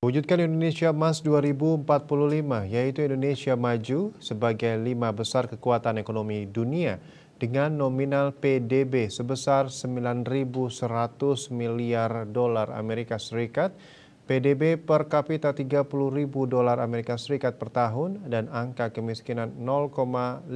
Wujudkan Indonesia Emas 2045, yaitu Indonesia Maju sebagai lima besar kekuatan ekonomi dunia dengan nominal PDB sebesar 9.100 miliar dolar Amerika Serikat, PDB per kapita 30.000 dolar Amerika Serikat per tahun, dan angka kemiskinan 0,5-0,8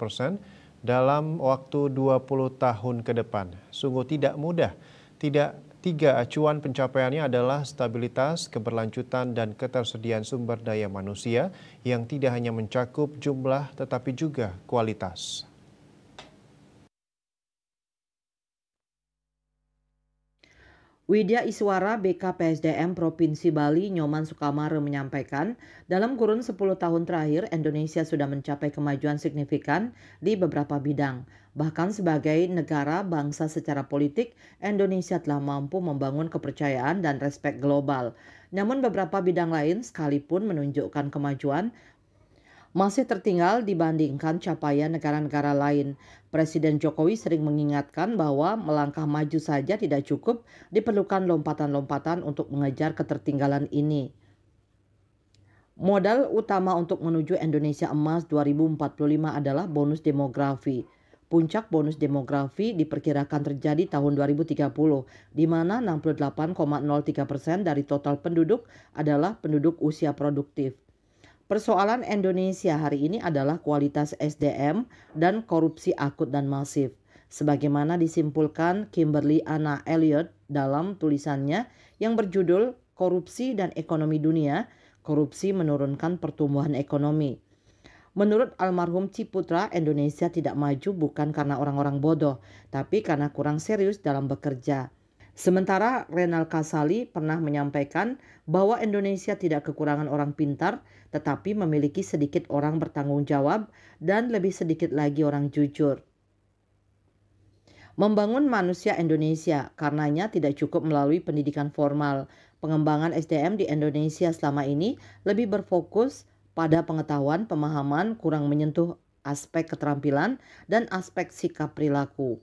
persen dalam waktu 20 tahun ke depan. Sungguh tidak mudah, tidak Tiga acuan pencapaiannya adalah stabilitas, keberlanjutan, dan ketersediaan sumber daya manusia yang tidak hanya mencakup jumlah tetapi juga kualitas. Widya Iswara BKPSDM Provinsi Bali Nyoman Sukamara menyampaikan, dalam kurun 10 tahun terakhir Indonesia sudah mencapai kemajuan signifikan di beberapa bidang. Bahkan sebagai negara bangsa secara politik, Indonesia telah mampu membangun kepercayaan dan respek global. Namun beberapa bidang lain sekalipun menunjukkan kemajuan, masih tertinggal dibandingkan capaian negara-negara lain. Presiden Jokowi sering mengingatkan bahwa melangkah maju saja tidak cukup, diperlukan lompatan-lompatan untuk mengejar ketertinggalan ini. Modal utama untuk menuju Indonesia Emas 2045 adalah bonus demografi. Puncak bonus demografi diperkirakan terjadi tahun 2030, di mana 68,03 persen dari total penduduk adalah penduduk usia produktif. Persoalan Indonesia hari ini adalah kualitas SDM dan korupsi akut dan masif. Sebagaimana disimpulkan Kimberly Anna Elliot dalam tulisannya yang berjudul Korupsi dan Ekonomi Dunia, Korupsi Menurunkan Pertumbuhan Ekonomi. Menurut almarhum Ciputra, Indonesia tidak maju bukan karena orang-orang bodoh, tapi karena kurang serius dalam bekerja. Sementara Renal Kasali pernah menyampaikan bahwa Indonesia tidak kekurangan orang pintar, tetapi memiliki sedikit orang bertanggung jawab dan lebih sedikit lagi orang jujur. Membangun manusia Indonesia, karenanya tidak cukup melalui pendidikan formal. Pengembangan SDM di Indonesia selama ini lebih berfokus pada pengetahuan, pemahaman, kurang menyentuh aspek keterampilan, dan aspek sikap perilaku.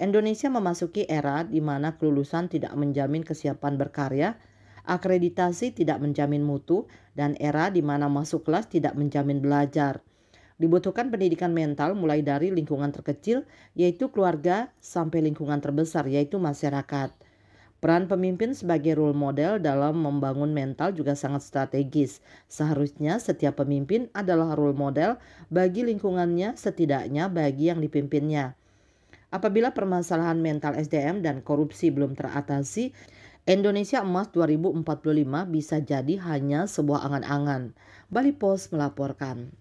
Indonesia memasuki era di mana kelulusan tidak menjamin kesiapan berkarya, akreditasi tidak menjamin mutu, dan era di mana masuk kelas tidak menjamin belajar. Dibutuhkan pendidikan mental mulai dari lingkungan terkecil, yaitu keluarga, sampai lingkungan terbesar, yaitu masyarakat. Peran pemimpin sebagai role model dalam membangun mental juga sangat strategis. Seharusnya setiap pemimpin adalah role model bagi lingkungannya, setidaknya bagi yang dipimpinnya. Apabila permasalahan mental SDM dan korupsi belum teratasi, Indonesia Emas 2045 bisa jadi hanya sebuah angan-angan. Bali Post melaporkan.